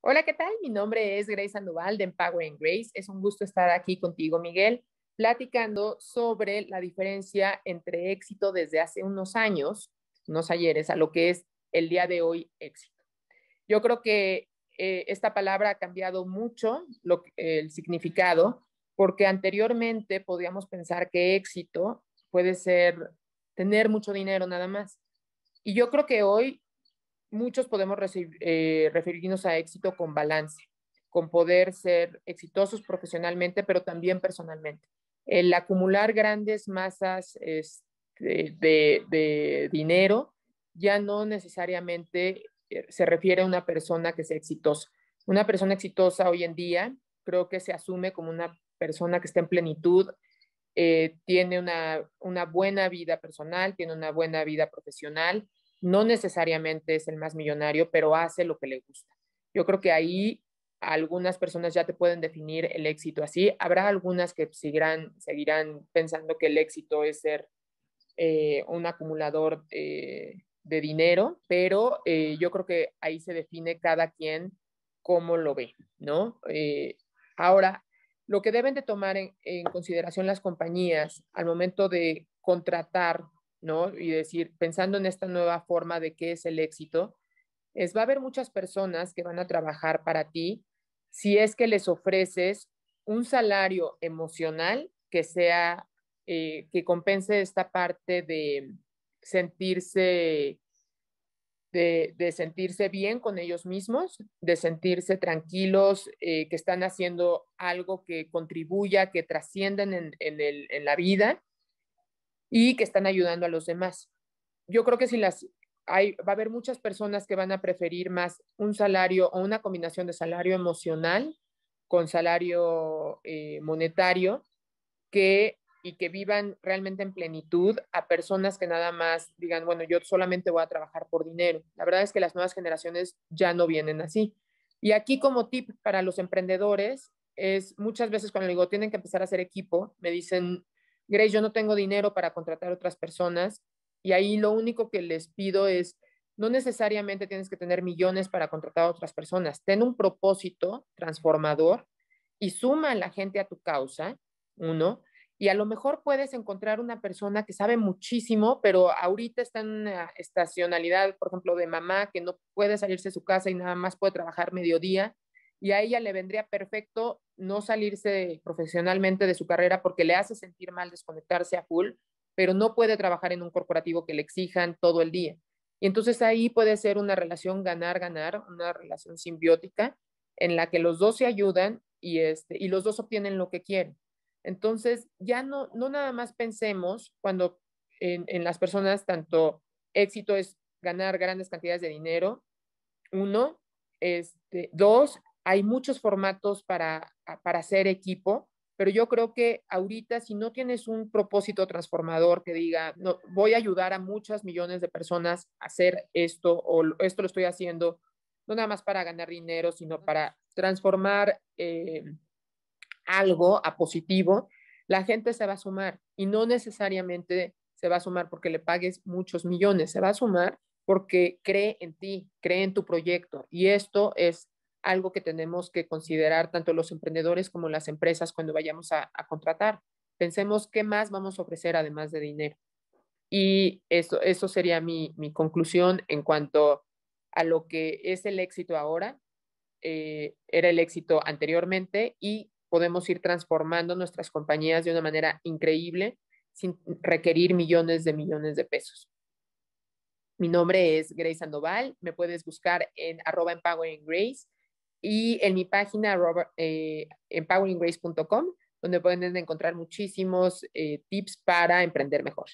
Hola, ¿qué tal? Mi nombre es Grace Sandoval de and Grace. Es un gusto estar aquí contigo, Miguel, platicando sobre la diferencia entre éxito desde hace unos años, unos ayeres, a lo que es el día de hoy éxito. Yo creo que eh, esta palabra ha cambiado mucho eh, el significado, porque anteriormente podíamos pensar que éxito puede ser tener mucho dinero nada más. Y yo creo que hoy muchos podemos eh, referirnos a éxito con balance, con poder ser exitosos profesionalmente, pero también personalmente. El acumular grandes masas este, de, dinero ya no necesariamente eh, se refiere a una persona que sea exitosa. Una persona exitosa hoy en día creo que se asume como una persona que está en plenitud, eh, tiene una, buena vida personal, tiene una buena vida profesional no necesariamente es el más millonario, pero hace lo que le gusta. Yo creo que ahí algunas personas ya te pueden definir el éxito así. Habrá algunas que seguirán, seguirán pensando que el éxito es ser eh, un acumulador eh, de dinero, pero eh, yo creo que ahí se define cada quien cómo lo ve, ¿no? ahora, lo que deben de tomar en consideración las compañías al momento de contratar ¿no? Y decir, pensando en esta nueva forma de qué es el éxito, es va a haber muchas personas que van a trabajar para ti si es que les ofreces un salario emocional que sea, eh, que compense esta parte de sentirse, de, sentirse bien con ellos mismos, de sentirse tranquilos, eh, que están haciendo algo que contribuya, que trascienden en la vida y que están ayudando a los demás. Yo creo que si las hay, va a haber muchas personas que van a preferir más un salario o una combinación de salario emocional con salario eh, monetario que y que vivan realmente en plenitud a personas que nada más digan, bueno, yo solamente voy a trabajar por dinero. La verdad es que las nuevas generaciones ya no vienen así. Y aquí como tip para los emprendedores es muchas veces cuando digo, tienen que empezar a hacer equipo, me dicen, Grace, yo no tengo dinero para contratar otras personas y ahí lo único que les pido es, no necesariamente tienes que tener millones para contratar a otras personas, ten un propósito transformador y suma a la gente a tu causa, uno, y a lo mejor puedes encontrar una persona que sabe muchísimo, pero ahorita está en una estacionalidad, por ejemplo, de mamá que no puede salirse de su casa y nada más puede trabajar mediodía y a ella le vendría perfecto no salirse profesionalmente de su carrera porque le hace sentir mal desconectarse a full, pero no puede trabajar en un corporativo que le exijan todo el día. Y entonces ahí puede ser una relación ganar-ganar, una relación simbiótica en la que los dos se ayudan y, este, y los dos obtienen lo que quieren. Entonces, ya no, no nada más pensemos cuando en, las personas tanto éxito es ganar grandes cantidades de dinero, uno, este, dos, hay muchos formatos para, para hacer equipo, pero yo creo que ahorita si no tienes un propósito transformador que diga, no, voy a ayudar a muchas millones de personas a hacer esto o esto lo estoy haciendo, no nada más para ganar dinero, sino para transformar eh, algo a positivo, la gente se va a sumar y no necesariamente se va a sumar porque le pagues muchos millones, se va a sumar porque cree en ti, cree en tu proyecto y esto es algo que tenemos que considerar tanto los emprendedores como las empresas cuando vayamos a, contratar. Pensemos qué más vamos a ofrecer además de dinero. Y eso, eso sería mi, conclusión en cuanto a lo que es el éxito ahora, eh, era el éxito anteriormente y podemos ir transformando nuestras compañías de una manera increíble sin requerir millones de millones de pesos. Mi nombre es Grace Sandoval, me puedes buscar en arroba en Grace y en mi página Robert, eh, donde pueden encontrar muchísimos eh, tips para emprender mejor.